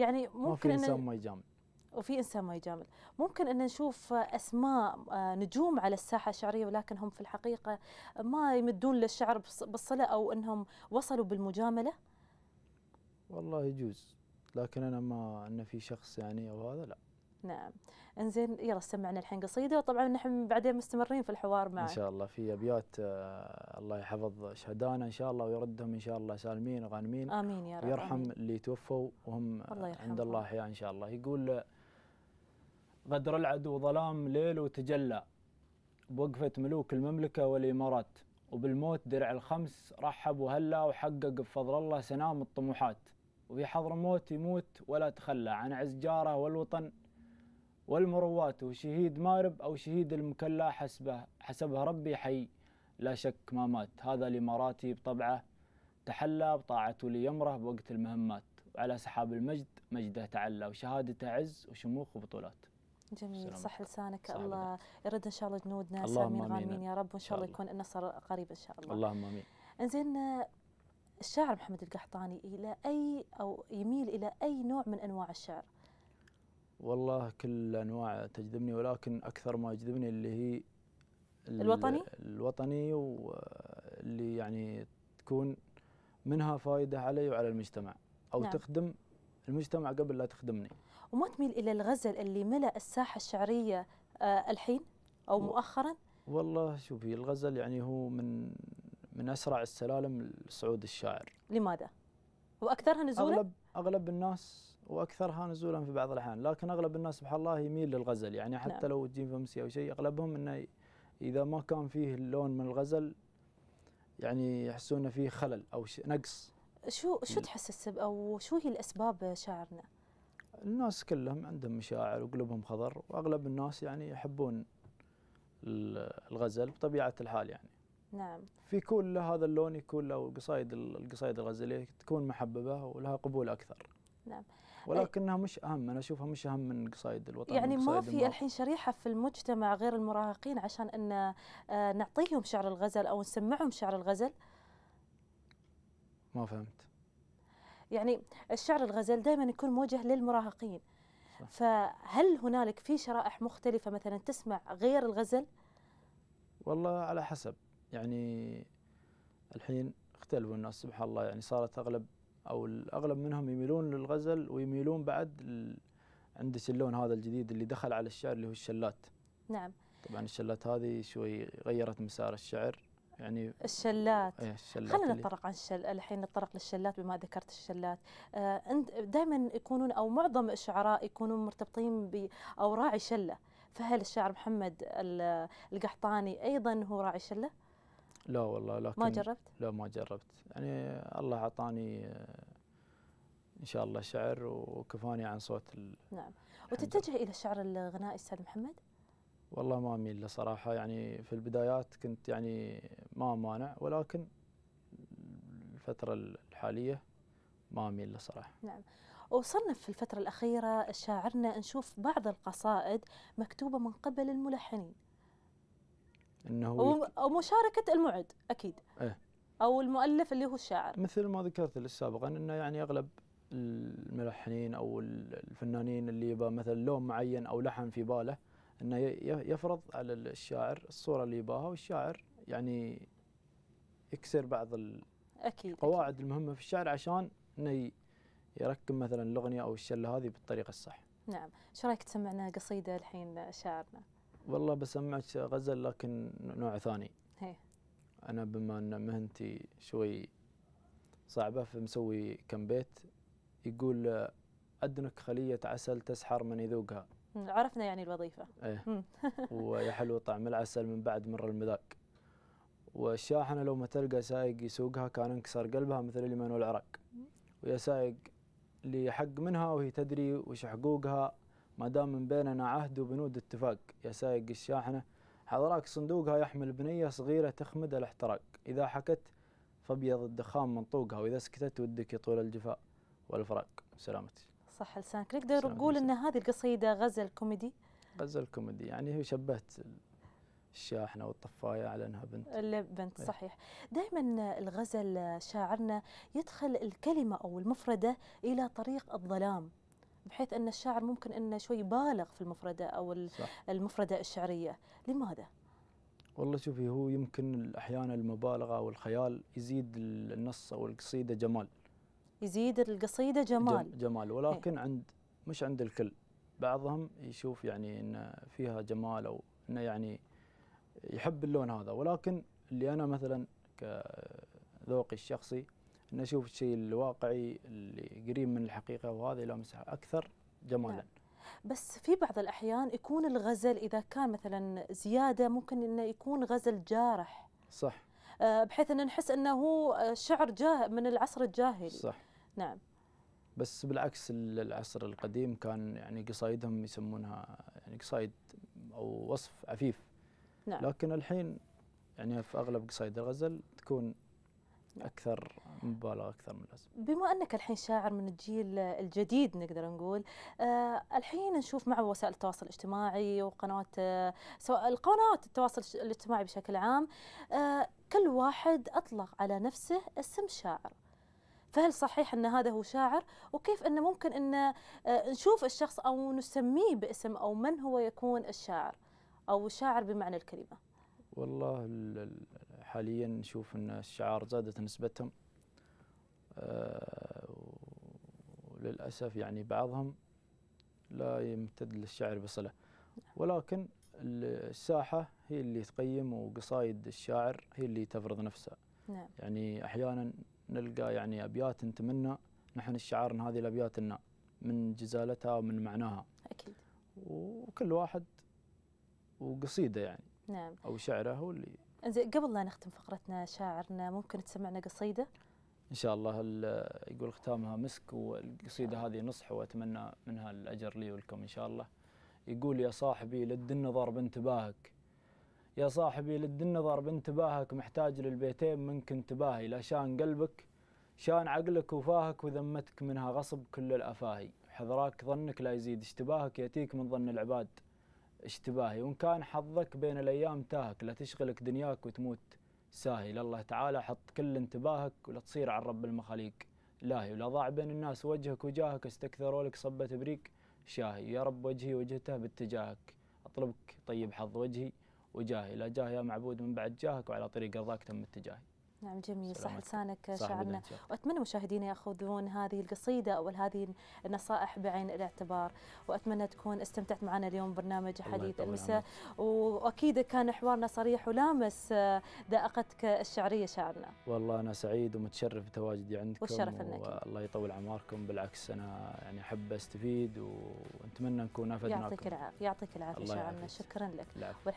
يعني ممكن ما في انسان ما يجامل وفي انسان ما يجامل ممكن ان نشوف آه، اسماء آه، نجوم على الساحه الشعريه ولكن هم في الحقيقه ما يمدون للشعر بالصله او انهم وصلوا بالمجامله والله يجوز لكن انا ما ان في شخص يعني او هذا لا نعم انزين يلا سمعنا الحين قصيده وطبعا نحن بعدين مستمرين في الحوار معك ان شاء الله في ابيات آه، الله يحفظ شهدانا ان شاء الله ويردهم ان شاء الله سالمين وغانمين امين يا رب ويرحم آمين. اللي توفوا وهم الله عند الله احياء ان شاء الله يقول غدر العدو ظلام ليل وتجلى بوقفة ملوك المملكة والإمارات وبالموت درع الخمس رحب وهلا وحقق بفضل الله سنام الطموحات وفي حضر موت يموت ولا تخلى عن عز جاره والوطن والمروات وشهيد مارب أو شهيد المكلا حسبه حسبها ربي حي لا شك ما مات هذا الإماراتي بطبعه تحلى بطاعته ليمره بوقت المهمات وعلى سحاب المجد مجده تعلى وشهادته عز وشموخ وبطولات جميل صح لسانك الله يرد ان شاء الله جنودنا سالمين غانمين يا رب وان شاء الله يكون النصر قريب ان شاء الله اللهم امين انزين الشاعر محمد القحطاني الى اي او يميل الى اي نوع من انواع الشعر؟ والله كل انواع تجذبني ولكن اكثر ما يجذبني اللي هي الوطني الوطني واللي يعني تكون منها فائده علي وعلى المجتمع او نعم. تخدم المجتمع قبل لا تخدمني وما تميل الى الغزل اللي ملا الساحه الشعريه آه، الحين او مؤخرا والله شوفي الغزل يعني هو من من اسرع السلالم لصعود الشاعر لماذا واكثرها نزولا اغلب اغلب الناس واكثرها نزولا في بعض الاحيان، لكن اغلب الناس سبحان الله يميل للغزل يعني نعم. حتى نعم. لو تجيب فمسي او شيء اغلبهم انه اذا ما كان فيه لون من الغزل يعني يحسون فيه خلل او نقص. شو شو تحس السبب او شو هي الاسباب شاعرنا؟ الناس كلهم عندهم مشاعر وقلوبهم خضر واغلب الناس يعني يحبون الغزل بطبيعه الحال يعني. نعم. في كل هذا اللون يكون له قصايد القصايد الغزليه تكون محببه ولها قبول اكثر. نعم. ولكنها مش اهم انا اشوفها مش اهم من قصائد الوطن يعني ما في الحين شريحه في المجتمع غير المراهقين عشان ان آه، نعطيهم شعر الغزل او نسمعهم شعر الغزل ما فهمت يعني الشعر الغزل دائما يكون موجه للمراهقين فهل هنالك في شرائح مختلفه مثلا تسمع غير الغزل والله على حسب يعني الحين اختلفوا الناس سبحان الله يعني صارت اغلب او الاغلب منهم يميلون للغزل ويميلون بعد عندك اللون هذا الجديد اللي دخل على الشعر اللي هو الشلات نعم طبعا الشلات هذه شوي غيرت مسار الشعر يعني الشلات, ايه الشلات خلينا نتطرق عن الشل... الحين نتطرق للشلات بما ذكرت الشلات آه انت دائما يكونون او معظم الشعراء يكونون مرتبطين ب او راعي شله فهل الشاعر محمد القحطاني ايضا هو راعي شله؟ لا والله لكن ما جربت؟ لا ما جربت يعني الله اعطاني آه، ان شاء الله شعر وكفاني عن صوت نعم وتتجه الى الشعر الغنائي استاذ محمد؟ والله ما اميل له صراحه يعني في البدايات كنت يعني ما مانع ولكن الفتره الحاليه ما اميل له صراحه. نعم. وصلنا في الفتره الاخيره شاعرنا نشوف بعض القصائد مكتوبه من قبل الملحنين. انه ومشاركه المعد اكيد إيه؟ او المؤلف اللي هو الشاعر مثل ما ذكرت لك سابقا انه يعني اغلب الملحنين او الفنانين اللي يبغى مثلا لون معين او لحن في باله انه يفرض على الشاعر الصوره اللي يباها والشاعر يعني يكسر بعض اكيد القواعد المهمه في الشعر عشان انه يركب مثلا الاغنيه او الشله هذه بالطريقه الصح. نعم، شو رايك تسمعنا قصيده الحين شاعرنا؟ والله بسمعك غزل لكن نوع ثاني هي. انا بما ان مهنتي شوي صعبه فمسوي كم بيت يقول ادنك خليه عسل تسحر من يذوقها عرفنا يعني الوظيفه ايه ويا حلو طعم العسل من بعد مر المذاق والشاحنة لو ما تلقى سائق يسوقها كان انكسر قلبها مثل اليمن والعراق ويا سائق لي حق منها وهي تدري وش حقوقها ما دام من بيننا عهد وبنود اتفاق يا سائق الشاحنة حضراك صندوقها يحمل بنية صغيرة تخمد الاحتراق إذا حكت فابيض الدخان من طوقها وإذا سكتت ودك يطول الجفاء والفراق سلامتي صح لسانك نقدر نقول ان هذه القصيده غزل كوميدي غزل كوميدي يعني هي شبهت الشاحنه والطفايه على انها بنت بنت إيه. صحيح دائما الغزل شاعرنا يدخل الكلمه او المفرده الى طريق الظلام بحيث ان الشاعر ممكن انه شوي بالغ في المفرده او صح. المفرده الشعريه لماذا والله شوفي هو يمكن احيانا المبالغه والخيال يزيد النص او القصيده جمال يزيد القصيده جمال جمال إيه. ولكن هي. عند مش عند الكل بعضهم يشوف يعني ان فيها جمال او انه يعني يحب اللون هذا ولكن اللي انا مثلا كذوقي الشخصي نشوف الشيء الواقعي اللي قريب من الحقيقه وهذا يلامسها اكثر جمالا نعم. بس في بعض الاحيان يكون الغزل اذا كان مثلا زياده ممكن انه يكون غزل جارح صح آه، بحيث ان نحس انه شعر جاه من العصر الجاهلي صح نعم بس بالعكس العصر القديم كان يعني قصايدهم يسمونها يعني قصايد او وصف عفيف نعم. لكن الحين يعني في اغلب قصايد الغزل تكون نعم. اكثر مبالغه اكثر من اللازم. بما انك الحين شاعر من الجيل الجديد نقدر نقول آه الحين نشوف مع وسائل التواصل الاجتماعي وقنوات آه سواء القنوات التواصل الاجتماعي بشكل عام آه كل واحد اطلق على نفسه اسم شاعر. فهل صحيح ان هذا هو شاعر وكيف انه ممكن ان آه، نشوف الشخص او نسميه باسم او من هو يكون الشاعر او شاعر بمعنى الكلمه والله حاليا نشوف ان الشعار زادت نسبتهم آه، وللأسف يعني بعضهم لا يمتد للشعر بصلة نعم. ولكن الساحة هي اللي تقيم وقصايد الشاعر هي اللي تفرض نفسها نعم. يعني أحيانا نلقى يعني أبيات نتمنى نحن ان هذه الأبيات لنا من جزالتها ومن معناها أكيد وكل واحد وقصيده يعني نعم أو شعره هو اللي قبل لا نختم فقرتنا شاعرنا ممكن تسمعنا قصيده؟ ان شاء الله يقول ختامها مسك والقصيده هذه نصح واتمنى منها الاجر لي ولكم ان شاء الله يقول يا صاحبي لد النظر بانتباهك يا صاحبي لد النظر بانتباهك محتاج للبيتين منك انتباهي لا شان قلبك شان عقلك وفاهك وذمتك منها غصب كل الافاهي حذراك ظنك لا يزيد اشتباهك ياتيك من ظن العباد اشتباهي وان كان حظك بين الايام تاهك لا تشغلك دنياك وتموت ساهل الله تعالى حط كل انتباهك ولا تصير على رب المخاليق لاهي ولا ضاع بين الناس وجهك وجاهك استكثروا لك صبة بريك شاهي يا رب وجهي وجهته باتجاهك أطلبك طيب حظ وجهي وجاهي لا جاه يا معبود من بعد جاهك وعلى طريق رضاك تم اتجاهي نعم جميل صح لسانك شعرنا وأتمنى مشاهدينا يأخذون هذه القصيدة أو هذه النصائح بعين الاعتبار وأتمنى تكون استمتعت معنا اليوم برنامج حديث المساء وأكيد كان حوارنا صريح ولامس آه، ذائقتك الشعرية شعرنا والله أنا سعيد ومتشرف بتواجدي عندكم والشرف لنا والله يطول أعماركم بالعكس أنا يعني أحب أستفيد وأتمنى نكون أفدناكم يعطيك العافية يعطيك العافية شعرنا شكرا لك